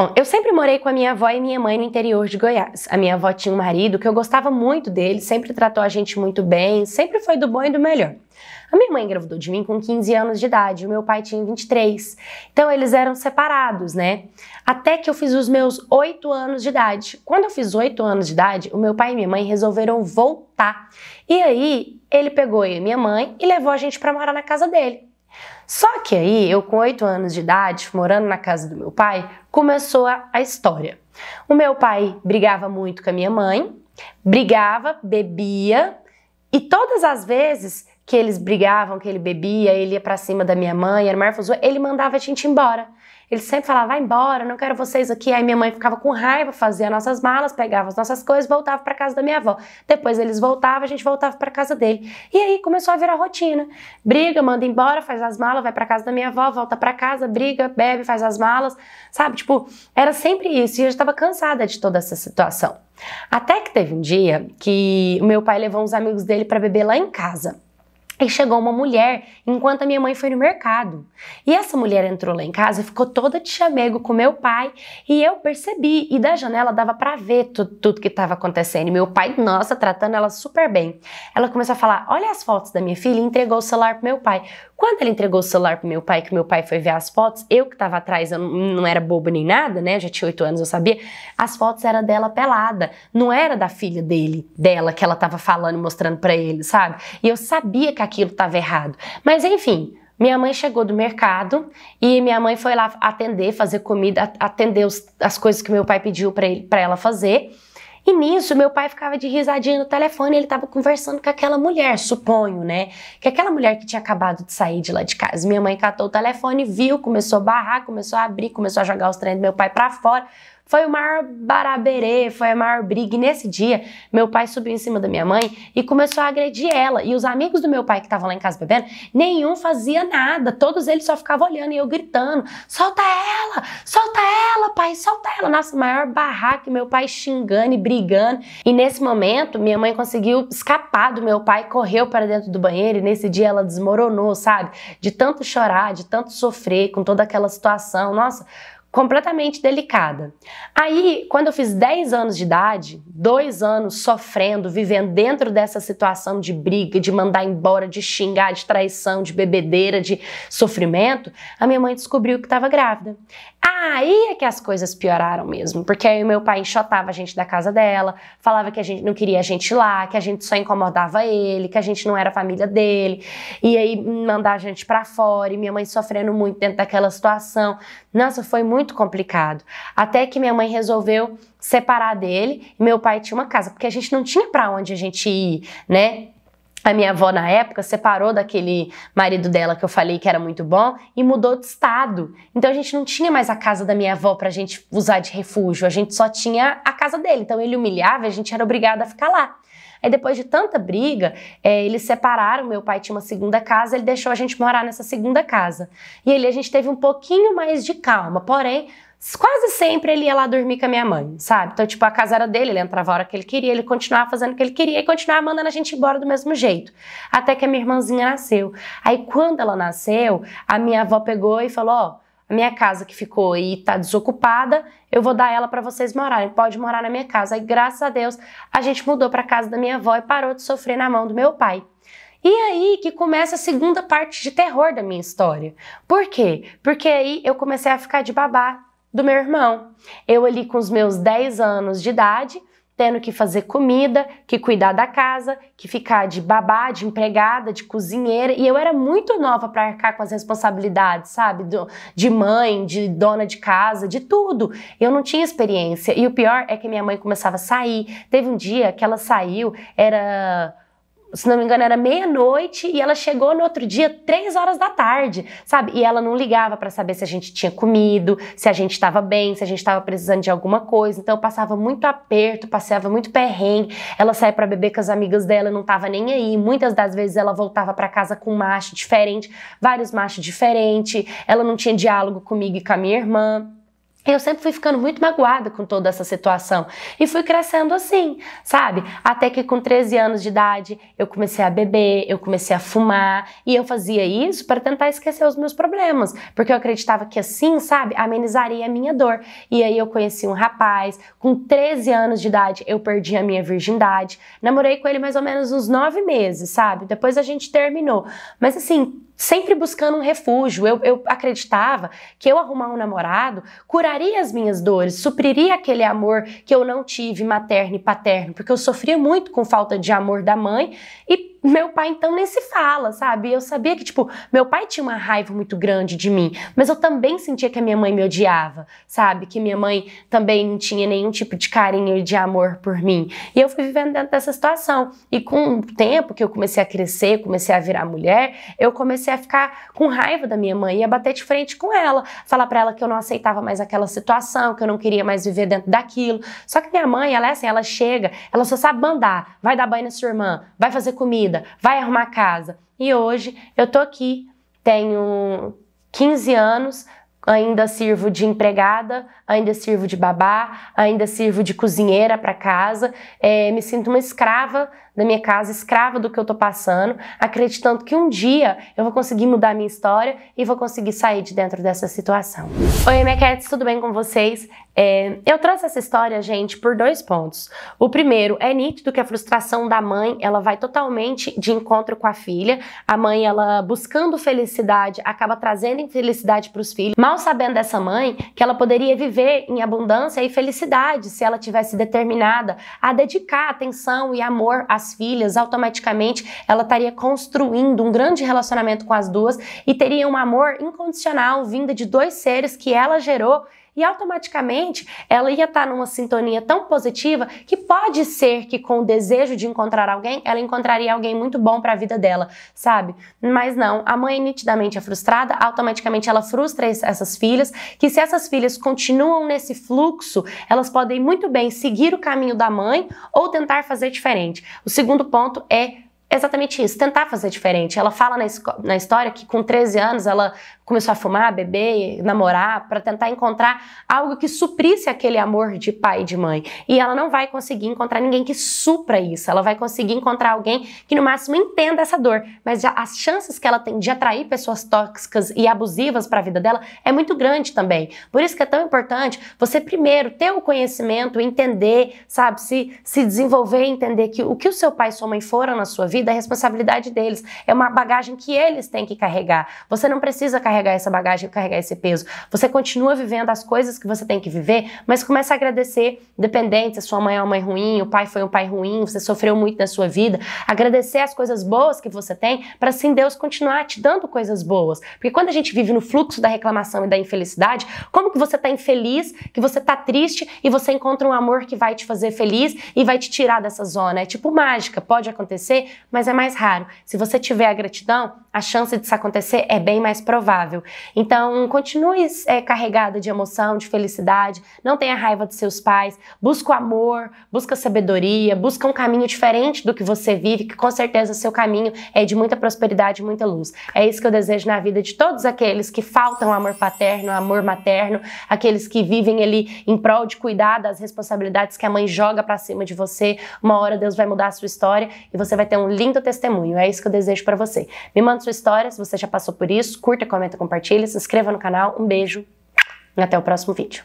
Bom, eu sempre morei com a minha avó e minha mãe no interior de Goiás. A minha avó tinha um marido que eu gostava muito dele, sempre tratou a gente muito bem, sempre foi do bom e do melhor. A minha mãe engravidou de mim com 15 anos de idade, o meu pai tinha 23. Então eles eram separados, né? Até que eu fiz os meus 8 anos de idade. Quando eu fiz 8 anos de idade, o meu pai e minha mãe resolveram voltar. E aí ele pegou eu e minha mãe e levou a gente para morar na casa dele. Só que aí, eu com 8 anos de idade, morando na casa do meu pai, começou a, a história. O meu pai brigava muito com a minha mãe, brigava, bebia, e todas as vezes que eles brigavam, que ele bebia, ele ia para cima da minha mãe, era uma ele mandava a gente embora. Ele sempre falava, vai embora, não quero vocês aqui. Aí minha mãe ficava com raiva, fazia nossas malas, pegava as nossas coisas, voltava para casa da minha avó. Depois eles voltavam, a gente voltava para casa dele. E aí começou a virar rotina. Briga, manda embora, faz as malas, vai para casa da minha avó, volta para casa, briga, bebe, faz as malas, sabe? Tipo, era sempre isso. E eu já estava cansada de toda essa situação. Até que teve um dia que o meu pai levou uns amigos dele para beber lá em casa. E chegou uma mulher enquanto a minha mãe foi no mercado. E essa mulher entrou lá em casa, ficou toda de chamego com meu pai, e eu percebi, e da janela dava para ver tudo, tudo que estava acontecendo. E meu pai, nossa, tratando ela super bem. Ela começou a falar: "Olha as fotos da minha filha", e entregou o celular pro meu pai. Quando ela entregou o celular pro meu pai, que meu pai foi ver as fotos, eu que tava atrás, eu não era bobo nem nada, né? Eu já tinha oito anos, eu sabia. As fotos eram dela pelada, não era da filha dele, dela, que ela tava falando, mostrando para ele, sabe? E eu sabia que aquilo tava errado. Mas enfim, minha mãe chegou do mercado e minha mãe foi lá atender, fazer comida, atender os, as coisas que meu pai pediu para ela fazer. E nisso, meu pai ficava de risadinha no telefone, ele estava conversando com aquela mulher, suponho, né? Que aquela mulher que tinha acabado de sair de lá de casa. Minha mãe catou o telefone, viu, começou a barrar, começou a abrir, começou a jogar os trem do meu pai para fora. Foi o maior baraberê, foi a maior briga. E nesse dia, meu pai subiu em cima da minha mãe e começou a agredir ela. E os amigos do meu pai que estavam lá em casa bebendo, nenhum fazia nada. Todos eles só ficavam olhando e eu gritando: solta ela, solta ela, pai, solta ela. Nossa, maior barraco Meu pai xingando e brigando. E nesse momento, minha mãe conseguiu escapar do meu pai, correu para dentro do banheiro. E nesse dia ela desmoronou, sabe? De tanto chorar, de tanto sofrer com toda aquela situação. Nossa completamente delicada. Aí, quando eu fiz 10 anos de idade, dois anos sofrendo, vivendo dentro dessa situação de briga, de mandar embora, de xingar, de traição, de bebedeira, de sofrimento, a minha mãe descobriu que estava grávida. Aí é que as coisas pioraram mesmo, porque aí o meu pai enxotava a gente da casa dela, falava que a gente não queria a gente lá, que a gente só incomodava ele, que a gente não era família dele, e aí mandar a gente para fora, e minha mãe sofrendo muito dentro daquela situação. Nossa, foi muito muito complicado. Até que minha mãe resolveu separar dele e meu pai tinha uma casa, porque a gente não tinha para onde a gente ir, né? A minha avó, na época, separou daquele marido dela que eu falei que era muito bom e mudou de estado. Então a gente não tinha mais a casa da minha avó pra gente usar de refúgio, a gente só tinha a casa dele. Então ele humilhava, a gente era obrigada a ficar lá. Aí depois de tanta briga, é, eles separaram. Meu pai tinha uma segunda casa, ele deixou a gente morar nessa segunda casa. E ali a gente teve um pouquinho mais de calma, porém quase sempre ele ia lá dormir com a minha mãe, sabe? Então, tipo, a casa era dele, ele entrava a hora que ele queria, ele continuava fazendo o que ele queria e continuava mandando a gente embora do mesmo jeito. Até que a minha irmãzinha nasceu. Aí, quando ela nasceu, a minha avó pegou e falou: Ó. Oh, a minha casa que ficou e está desocupada, eu vou dar ela para vocês morarem, pode morar na minha casa. E graças a Deus, a gente mudou para casa da minha avó e parou de sofrer na mão do meu pai. E aí que começa a segunda parte de terror da minha história. Por quê? Porque aí eu comecei a ficar de babá do meu irmão. Eu ali com os meus 10 anos de idade, tendo que fazer comida, que cuidar da casa, que ficar de babá, de empregada, de cozinheira. E eu era muito nova para arcar com as responsabilidades, sabe? Do, de mãe, de dona de casa, de tudo. Eu não tinha experiência. E o pior é que minha mãe começava a sair. Teve um dia que ela saiu, era se não me engano, era meia-noite e ela chegou no outro dia, três horas da tarde, sabe? E ela não ligava para saber se a gente tinha comido, se a gente estava bem, se a gente estava precisando de alguma coisa. Então eu passava muito aperto, passeava muito perrengue. Ela saía para beber com as amigas dela, não tava nem aí. Muitas das vezes ela voltava para casa com um macho diferente, vários machos diferentes. Ela não tinha diálogo comigo e com a minha irmã eu sempre fui ficando muito magoada com toda essa situação e fui crescendo assim, sabe? Até que com 13 anos de idade eu comecei a beber, eu comecei a fumar e eu fazia isso para tentar esquecer os meus problemas, porque eu acreditava que assim, sabe, amenizaria a minha dor. E aí eu conheci um rapaz, com 13 anos de idade eu perdi a minha virgindade, namorei com ele mais ou menos uns 9 meses, sabe? Depois a gente terminou. Mas assim, sempre buscando um refúgio. Eu, eu acreditava que eu arrumar um namorado curaria as minhas dores, supriria aquele amor que eu não tive materno e paterno, porque eu sofria muito com falta de amor da mãe e meu pai então nem se fala, sabe? Eu sabia que, tipo, meu pai tinha uma raiva muito grande de mim, mas eu também sentia que a minha mãe me odiava, sabe? Que minha mãe também não tinha nenhum tipo de carinho e de amor por mim. E eu fui vivendo dentro dessa situação. E com o tempo que eu comecei a crescer, comecei a virar mulher, eu comecei a ficar com raiva da minha mãe e a bater de frente com ela, falar para ela que eu não aceitava mais aquela situação, que eu não queria mais viver dentro daquilo. Só que minha mãe, ela é assim, ela chega, ela só sabe mandar, vai dar banho na sua irmã, vai fazer comida, vida, vai arrumar casa. E hoje eu tô aqui, tenho 15 anos, ainda sirvo de empregada, ainda sirvo de babá, ainda sirvo de cozinheira para casa, é, me sinto uma escrava da minha casa, escrava do que eu estou passando, acreditando que um dia eu vou conseguir mudar minha história e vou conseguir sair de dentro dessa situação. Oi, Mequetes, tudo bem com vocês? É, eu trouxe essa história, gente, por dois pontos. O primeiro, é nítido que a frustração da mãe, ela vai totalmente de encontro com a filha. A mãe, ela buscando felicidade, acaba trazendo infelicidade para os filhos. Mal mal sabendo dessa mãe que ela poderia viver em abundância e felicidade se ela tivesse determinada a dedicar atenção e amor às filhas, automaticamente ela estaria construindo um grande relacionamento com as duas e teria um amor incondicional vinda de dois seres que ela gerou e automaticamente ela ia estar tá numa sintonia tão positiva que pode ser que com o desejo de encontrar alguém, ela encontraria alguém muito bom para a vida dela, sabe? Mas não, a mãe nitidamente é frustrada, automaticamente ela frustra essas filhas, que se essas filhas continuam nesse fluxo, elas podem muito bem seguir o caminho da mãe ou tentar fazer diferente. O segundo ponto é exatamente isso, tentar fazer diferente. Ela fala na, na história que com 13 anos ela começou a fumar, beber, namorar, para tentar encontrar algo que suprisse aquele amor de pai e de mãe. E ela não vai conseguir encontrar ninguém que supra isso. Ela vai conseguir encontrar alguém que no máximo entenda essa dor, mas já as chances que ela tem de atrair pessoas tóxicas e abusivas para a vida dela é muito grande também. Por isso que é tão importante você primeiro ter o conhecimento, entender, sabe, se se desenvolver, entender que o que o seu pai e sua mãe foram na sua vida vida, responsabilidade deles. É uma bagagem que eles têm que carregar. Você não precisa carregar essa bagagem, carregar esse peso. Você continua vivendo as coisas que você tem que viver, mas começa a agradecer, dependente se a sua mãe é uma mãe ruim, o pai foi um pai ruim, você sofreu muito na sua vida. Agradecer as coisas boas que você tem para sim Deus continuar te dando coisas boas. Porque quando a gente vive no fluxo da reclamação e da infelicidade, como que você tá infeliz, que você tá triste e você encontra um amor que vai te fazer feliz e vai te tirar dessa zona? É tipo mágica, pode acontecer, mas é mais raro. Se você tiver a gratidão, a chance disso acontecer é bem mais provável. Então, continue é, carregada de emoção, de felicidade, não tenha raiva dos seus pais, busca o amor, busca a sabedoria, busca um caminho diferente do que você vive, que com certeza o seu caminho é de muita prosperidade, muita luz. É isso que eu desejo na vida de todos aqueles que faltam amor paterno, amor materno, aqueles que vivem ali em prol de cuidar das responsabilidades que a mãe joga para cima de você. Uma hora Deus vai mudar a sua história e você vai ter um lindo testemunho. É isso que eu desejo para você. Me manda contando sua história, se você já passou por isso. Curta, comenta, compartilha, se inscreva no canal. Um beijo e até o próximo vídeo.